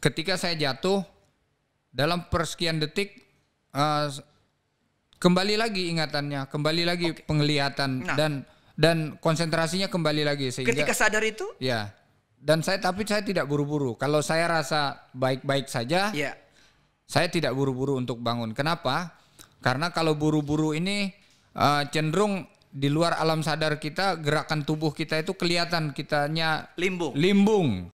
ketika saya jatuh dalam persekian detik uh, kembali lagi ingatannya, kembali lagi okay. penglihatan nah. dan dan konsentrasinya kembali lagi sehingga ketika sadar itu ya dan saya tapi saya tidak buru-buru kalau saya rasa baik-baik saja ya. saya tidak buru-buru untuk bangun kenapa karena kalau buru-buru ini uh, cenderung di luar alam sadar kita gerakan tubuh kita itu kelihatan kitanya limbung limbung